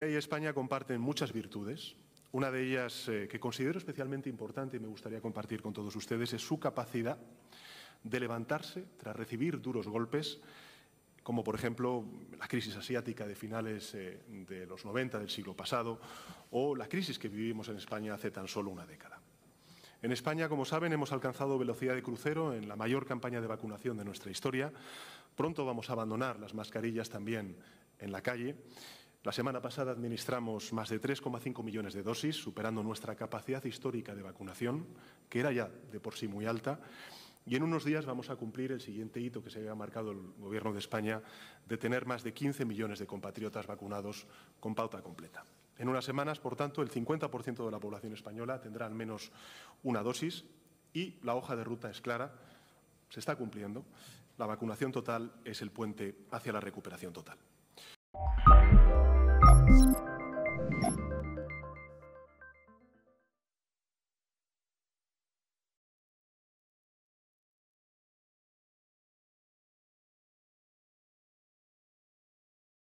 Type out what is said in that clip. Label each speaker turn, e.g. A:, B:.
A: y España comparten muchas virtudes. Una de ellas eh, que considero especialmente importante y me gustaría compartir con todos ustedes es su capacidad de levantarse tras recibir duros golpes, como por ejemplo la crisis asiática de finales eh, de los 90 del siglo pasado o la crisis que vivimos en España hace tan solo una década. En España, como saben, hemos alcanzado velocidad de crucero en la mayor campaña de vacunación de nuestra historia. Pronto vamos a abandonar las mascarillas también en la calle la semana pasada administramos más de 3,5 millones de dosis, superando nuestra capacidad histórica de vacunación, que era ya de por sí muy alta, y en unos días vamos a cumplir el siguiente hito que se había marcado el Gobierno de España de tener más de 15 millones de compatriotas vacunados con pauta completa. En unas semanas, por tanto, el 50% de la población española tendrá al menos una dosis y la hoja de ruta es clara, se está cumpliendo. La vacunación total es el puente hacia la recuperación total.